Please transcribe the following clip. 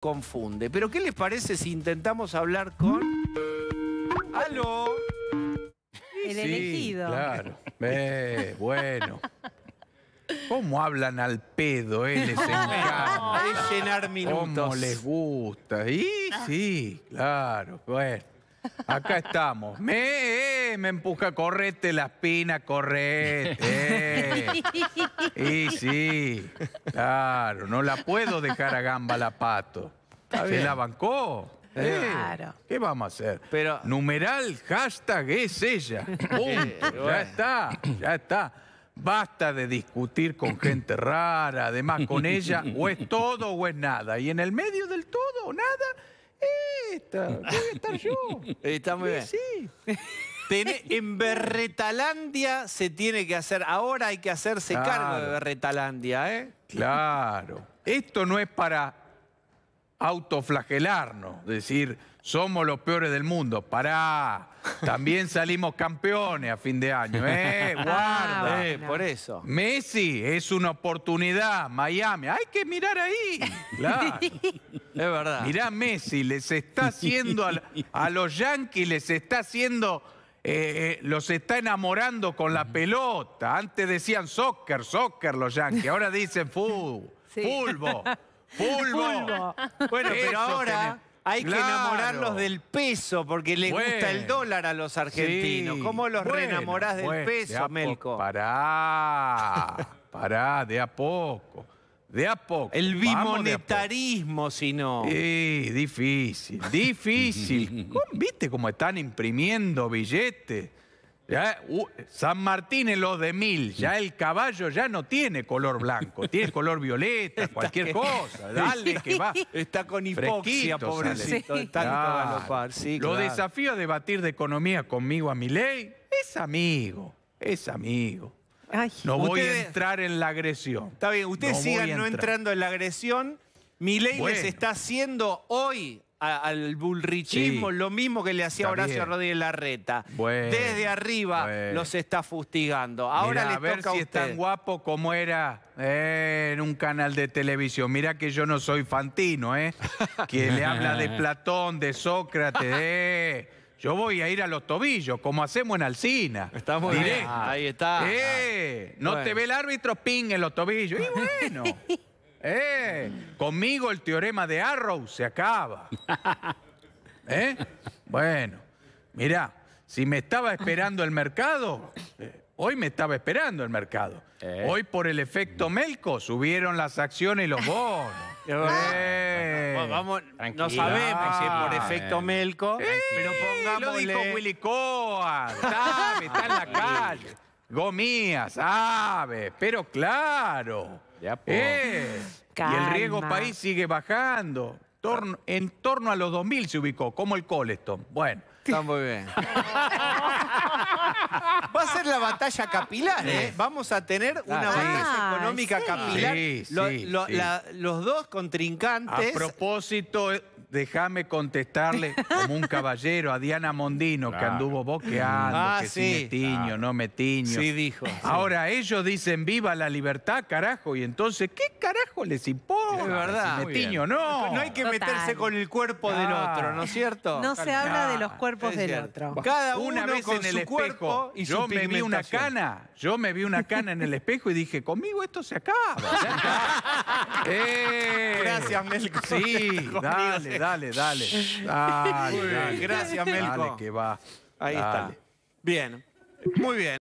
confunde. Pero ¿qué les parece si intentamos hablar con... ¡Aló! El elegido. Claro. Eh, bueno. ¿Cómo hablan al pedo, eh? Les Es llenar minutos. ¿Cómo les gusta? Y sí, claro. Bueno. Acá estamos. Me, eh, me empuja, correte la espina, correte. Y sí, claro, no la puedo dejar a gamba la pato. Se la bancó. claro. Eh, ¿Qué vamos a hacer? Pero, Numeral, hashtag es ella. Eh, ya está, ya está. Basta de discutir con gente rara, además con ella, o es todo o es nada. Y en el medio del todo o nada, estar yo? Está muy bien. Sí. en Berretalandia se tiene que hacer, ahora hay que hacerse cargo de Berretalandia, ¿eh? Claro. Esto no es para autoflagelarnos, decir, somos los peores del mundo. Pará, también salimos campeones a fin de año, ¿eh? Ah, Guarda. Eh, por eso. Messi es una oportunidad, Miami, hay que mirar ahí. Claro. Es verdad. Mirá, Messi les está haciendo a los Yankees, les está haciendo, eh, eh, los está enamorando con la pelota. Antes decían soccer, soccer los Yankees, ahora dicen fútbol, pulbo, fulbo, Bueno, pero ahora... Hay que enamorarlos del peso, porque les gusta el dólar a los argentinos. ¿Cómo los reenamorás del peso, Melco? Pará, pará, de a poco. De a poco. El bimonetarismo, si no. Sí, difícil, difícil. ¿Viste cómo están imprimiendo billetes? Uh, San Martín en los de mil, ya el caballo ya no tiene color blanco, tiene color violeta, cualquier cosa, dale que va. Está con hipoxia, pobrecito, Lo desafío a debatir de economía conmigo a mi ley, es amigo, es amigo no voy a entrar en la agresión. Está bien, ustedes sigan no entrando en la agresión. Mi les está haciendo hoy al bullrichismo lo mismo que le hacía Horacio Rodríguez Larreta. Desde arriba los está fustigando. Ahora Mirá, les a ver toca si es tan guapo como era eh, en un canal de televisión. Mira que yo no soy fantino, ¿eh? que le habla de Platón, de Sócrates, de... Eh yo voy a ir a los tobillos, como hacemos en Alcina. Estamos bien. ahí está. Eh, ah, no te ve el árbitro, ping en los tobillos. Y bueno. Eh, conmigo el teorema de Arrow se acaba. ¿Eh? Bueno, mira, si me estaba esperando el mercado, Hoy me estaba esperando el mercado. Eh. Hoy por el efecto Melco subieron las acciones y los bonos. Eh. vamos, no sabemos si por efecto Melco, pero pongámosle... Lo dijo Willy Coa, está en la calle. Gomía, sabe, pero claro. Ya eh. y el riesgo país sigue bajando. en torno a los 2.000 se ubicó, como el Coleston. Bueno. Está muy bien. la batalla capilar, ¿eh? Vamos a tener una batalla ah, económica capilar. los dos contrincantes... A propósito, déjame contestarle como un caballero a Diana Mondino, que anduvo boqueando, ah, que si me no me tiño. Sí dijo. Ahora ellos dicen viva la libertad, carajo, y entonces, ¿qué carajo les importa? verdad. Si me tiño, no. No hay que meterse con el cuerpo del otro, ¿no es cierto? No se habla de los cuerpos del otro. Cada uno vez con en el espejo, y yo me vi una cana, yo me vi una cana en el espejo y dije, conmigo esto se acaba. Eh. Gracias, Mel. Sí, dale dale, dale. Dale, dale. Gracias, Melco. Dale, que va. Ahí está. Bien. Muy bien.